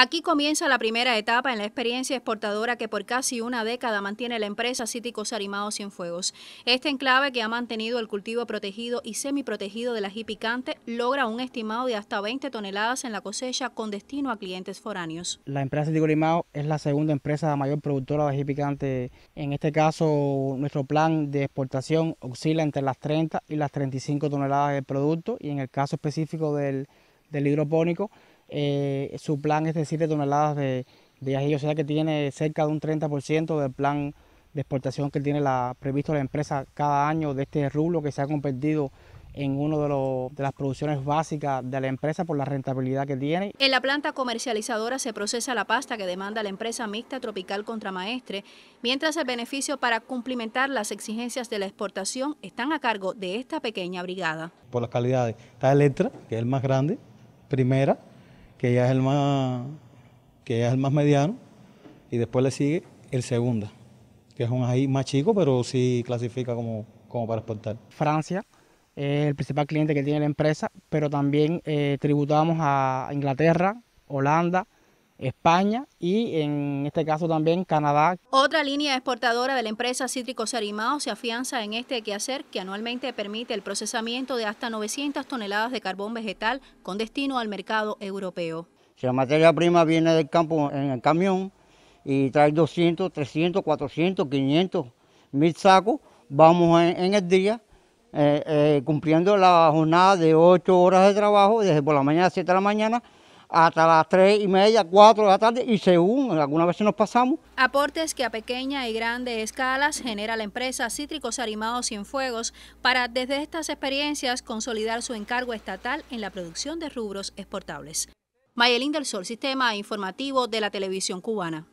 Aquí comienza la primera etapa en la experiencia exportadora que por casi una década mantiene la empresa Cíticos Arimados Cienfuegos. Este enclave que ha mantenido el cultivo protegido y semiprotegido del ají picante logra un estimado de hasta 20 toneladas en la cosecha con destino a clientes foráneos. La empresa Cíticos Arimados es la segunda empresa mayor productora de ají picante. En este caso, nuestro plan de exportación oscila entre las 30 y las 35 toneladas de producto y en el caso específico del, del hidropónico, eh, su plan es decir, de toneladas de, de o sea que tiene cerca de un 30% del plan de exportación que tiene la, previsto la empresa cada año de este rublo que se ha convertido en una de, de las producciones básicas de la empresa por la rentabilidad que tiene. En la planta comercializadora se procesa la pasta que demanda la empresa mixta tropical contramaestre, mientras el beneficio para cumplimentar las exigencias de la exportación están a cargo de esta pequeña brigada. Por las calidades está Electra, que es el más grande, primera, que ya es el más, que es el más mediano, y después le sigue el segunda, que es un ahí más chico, pero sí clasifica como, como para exportar. Francia es el principal cliente que tiene la empresa, pero también eh, tributamos a Inglaterra, Holanda, España y en este caso también Canadá. Otra línea exportadora de la empresa Cítricos Arimao se afianza en este quehacer que anualmente permite el procesamiento de hasta 900 toneladas de carbón vegetal con destino al mercado europeo. Si la materia prima viene del campo en el camión y trae 200, 300, 400, 500, mil sacos, vamos en, el día eh, eh, cumpliendo la jornada de 8 horas de trabajo, desde por la mañana a 7 de la mañana hasta las 3 y media, 4 de la tarde y según algunas veces nos pasamos. Aportes que a pequeña y grande escalas genera la empresa Cítricos Arimados Fuegos para desde estas experiencias consolidar su encargo estatal en la producción de rubros exportables. Mayelín del Sol, Sistema Informativo de la Televisión Cubana.